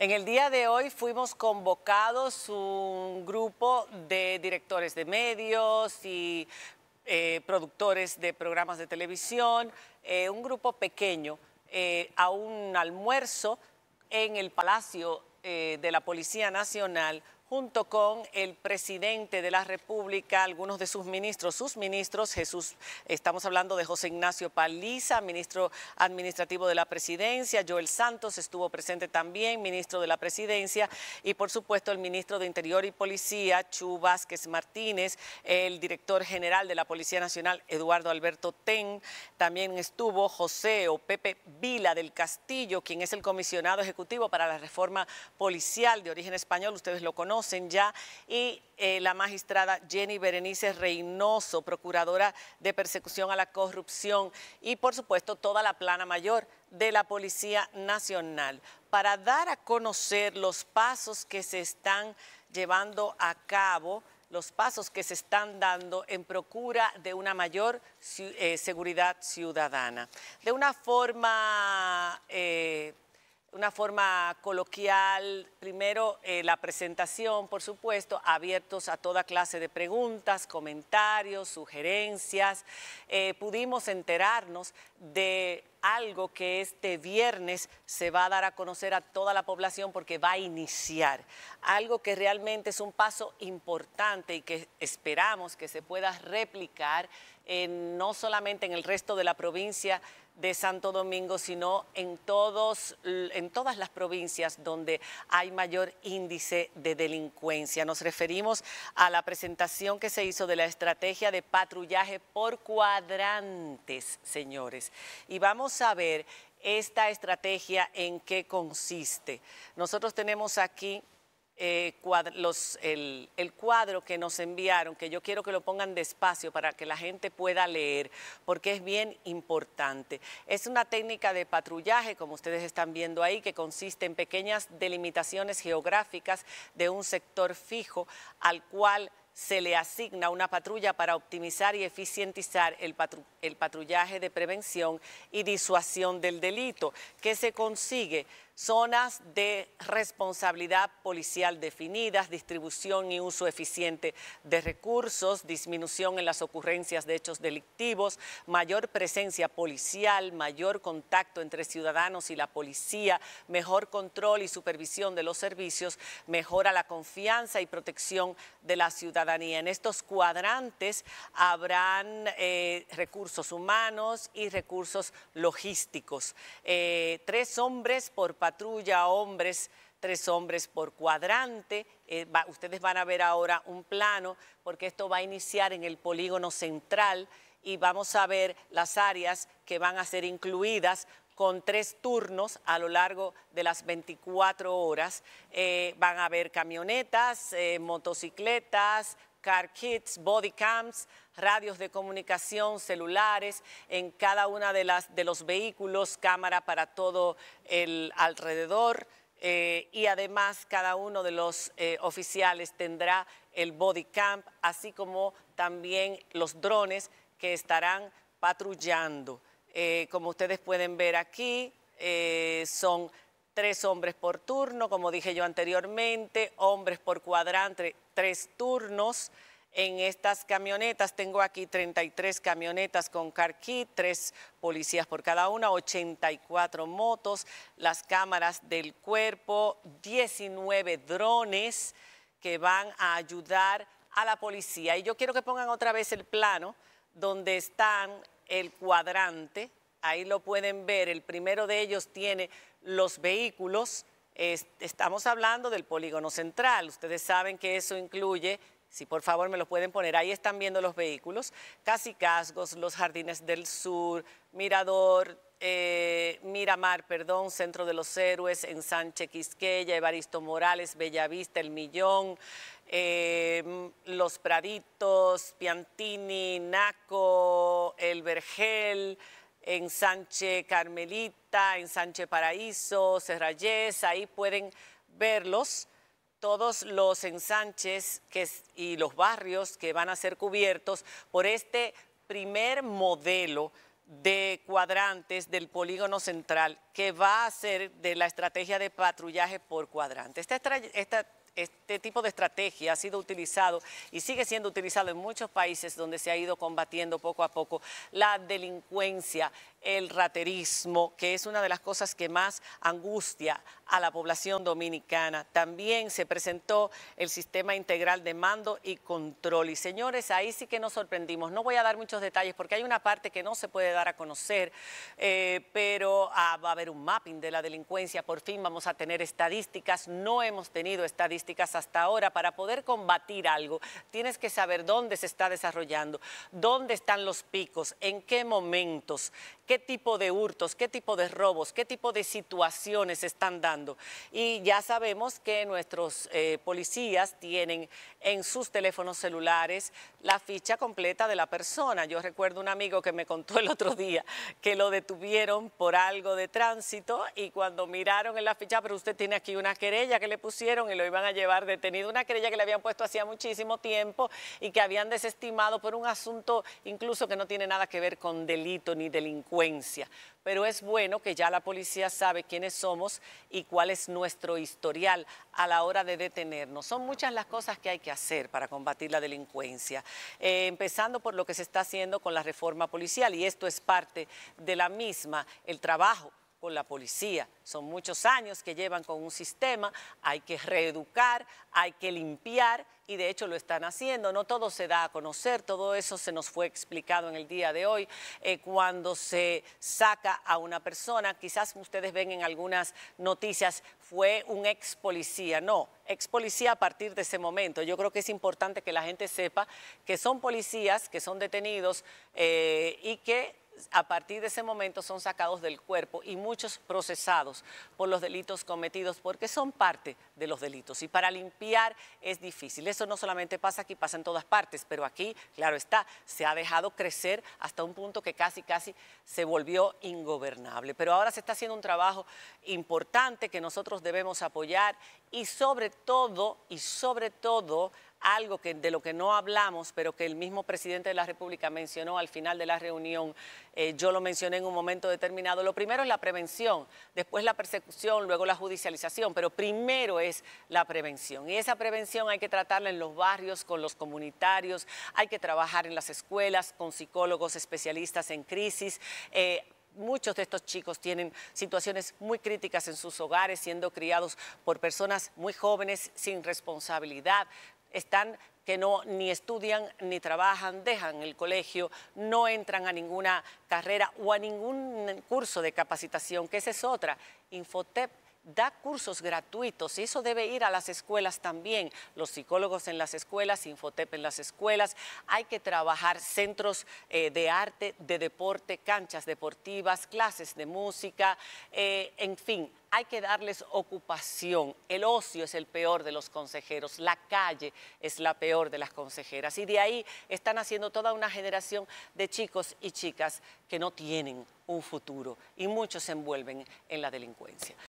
En el día de hoy fuimos convocados un grupo de directores de medios y eh, productores de programas de televisión, eh, un grupo pequeño, eh, a un almuerzo en el Palacio de la Policía Nacional junto con el presidente de la República, algunos de sus ministros, sus ministros, Jesús, estamos hablando de José Ignacio Paliza, ministro administrativo de la presidencia, Joel Santos estuvo presente también, ministro de la presidencia, y por supuesto el ministro de Interior y Policía, Chu Vázquez Martínez, el director general de la Policía Nacional, Eduardo Alberto Ten, también estuvo José o Pepe Vila del Castillo, quien es el comisionado ejecutivo para la reforma policial de origen español, ustedes lo conocen ya, y eh, la magistrada Jenny Berenice Reynoso, procuradora de persecución a la corrupción, y por supuesto toda la plana mayor de la Policía Nacional, para dar a conocer los pasos que se están llevando a cabo los pasos que se están dando en procura de una mayor eh, seguridad ciudadana. De una forma eh, una forma coloquial, primero eh, la presentación, por supuesto, abiertos a toda clase de preguntas, comentarios, sugerencias. Eh, pudimos enterarnos de algo que este viernes se va a dar a conocer a toda la población porque va a iniciar, algo que realmente es un paso importante y que esperamos que se pueda replicar no solamente en el resto de la provincia, de Santo Domingo, sino en, todos, en todas las provincias donde hay mayor índice de delincuencia. Nos referimos a la presentación que se hizo de la estrategia de patrullaje por cuadrantes, señores. Y vamos a ver esta estrategia en qué consiste. Nosotros tenemos aquí eh, el, cuadro que nos enviaron, que yo quiero que lo pongan despacio para que la gente pueda leer, porque es bien importante. Es una técnica de patrullaje, como ustedes están viendo ahí, que consiste en pequeñas delimitaciones geográficas de un sector fijo al cual se le asigna una patrulla para optimizar y eficientizar el, el patrullaje de prevención y disuasión del delito, que se consigue zonas de responsabilidad policial definidas, distribución y uso eficiente de recursos, disminución en las ocurrencias de hechos delictivos, mayor presencia policial, mayor contacto entre ciudadanos y la policía, mejor control y supervisión de los servicios, mejora la confianza y protección de la ciudadanía. En estos cuadrantes habrán eh, recursos humanos y recursos logísticos. Eh, tres hombres por patrulla, hombres, tres hombres por cuadrante. Eh, ustedes van a ver ahora un plano porque esto va a iniciar en el polígono central y vamos a ver las áreas que van a ser incluidas con tres turnos a lo largo de las 24 horas. Eh, van a haber camionetas, eh, motocicletas, car kits, body cams, radios de comunicación, celulares, en cada una de, las, de los vehículos, cámara para todo el alrededor. Eh, y además cada uno de los eh, oficiales tendrá el body cam, así como también los drones que estarán patrullando. Eh, como ustedes pueden ver aquí, son tres hombres por turno, como dije yo anteriormente, hombres por cuadrante, tres turnos. En estas camionetas tengo aquí 33 camionetas con car tres policías por cada una, 84 motos, las cámaras del cuerpo, 19 drones que van a ayudar a la policía. Y yo quiero que pongan otra vez el plano donde están el cuadrante, ahí lo pueden ver. El primero de ellos tiene los vehículos. estamos hablando del polígono central. Ustedes saben que eso incluye, si por favor me lo pueden poner, ahí están viendo los vehículos, Casicasgos, los Jardines del Sur, Mirador, eh, Miramar, perdón, Centro de los Héroes, Ensanche Quisqueya, Evaristo Morales, Bellavista, El Millón, eh, Los Praditos, Piantini, Naco, El Vergel en Sánchez Carmelita, en Sánchez Paraíso, Serrayes, ahí pueden verlos todos los ensanches y los barrios que van a ser cubiertos por este primer modelo de cuadrantes del polígono central que va a ser de la estrategia de patrullaje por cuadrante. Esta, esta este tipo de estrategia ha sido utilizado y sigue siendo utilizado en muchos países donde se ha ido combatiendo poco a poco la delincuencia el raterismo, que es una de las cosas que más angustia a la población dominicana. También se presentó el sistema integral de mando y control. Y señores, ahí sí que nos sorprendimos. No voy a dar muchos detalles porque hay una parte que no se puede dar a conocer, eh, pero ah, va a haber un mapping de la delincuencia. Por fin vamos a tener estadísticas. No hemos tenido estadísticas hasta ahora. Para poder combatir algo, tienes que saber dónde se está desarrollando, dónde están los picos, en qué momentos, qué tipo de hurtos, qué tipo de robos, qué tipo de situaciones están dando. Y ya sabemos que nuestros eh, policías tienen en sus teléfonos celulares la ficha completa de la persona. Yo recuerdo un amigo que me contó el otro día que lo detuvieron por algo de tránsito y cuando miraron en la ficha, pero usted tiene aquí una querella que le pusieron y lo iban a llevar detenido, una querella que le habían puesto hacía muchísimo tiempo y que habían desestimado por un asunto incluso que no tiene nada que ver con delito ni delincuencia pero es bueno que ya la policía sabe quiénes somos y cuál es nuestro historial a la hora de detenernos. Son muchas las cosas que hay que hacer para combatir la delincuencia, eh, empezando por lo que se está haciendo con la reforma policial y esto es parte de la misma, el trabajo con la policía. Son muchos años que llevan con un sistema, hay que reeducar, hay que limpiar y de hecho lo están haciendo. No todo se da a conocer, todo eso se nos fue explicado en el día de hoy. Eh, cuando se saca a una persona, quizás ustedes ven en algunas noticias, fue un ex policía. No, ex policía a partir de ese momento. Yo creo que es importante que la gente sepa que son policías, que son detenidos eh, y que a partir de ese momento son sacados del cuerpo y muchos procesados por los delitos cometidos porque son parte de los delitos y para limpiar es difícil. Eso no solamente pasa aquí, pasa en todas partes, pero aquí, claro está, se ha dejado crecer hasta un punto que casi, casi se volvió ingobernable. Pero ahora se está haciendo un trabajo importante que nosotros debemos apoyar y sobre todo, y sobre todo, algo que, de lo que no hablamos, pero que el mismo presidente de la República mencionó al final de la reunión, eh, yo lo mencioné en un momento determinado, lo primero es la prevención, después la persecución, luego la judicialización, pero primero es la prevención. Y esa prevención hay que tratarla en los barrios, con los comunitarios, hay que trabajar en las escuelas, con psicólogos especialistas en crisis. Eh, muchos de estos chicos tienen situaciones muy críticas en sus hogares, siendo criados por personas muy jóvenes sin responsabilidad, están que no ni estudian ni trabajan, dejan el colegio, no entran a ninguna carrera o a ningún curso de capacitación, que esa es otra. Infotep da cursos gratuitos y eso debe ir a las escuelas también, los psicólogos en las escuelas, Infotep en las escuelas, hay que trabajar centros eh, de arte, de deporte, canchas deportivas, clases de música, eh, en fin, hay que darles ocupación. El ocio es el peor de los consejeros, la calle es la peor de las consejeras. Y de ahí están haciendo toda una generación de chicos y chicas que no tienen un futuro y muchos se envuelven en la delincuencia.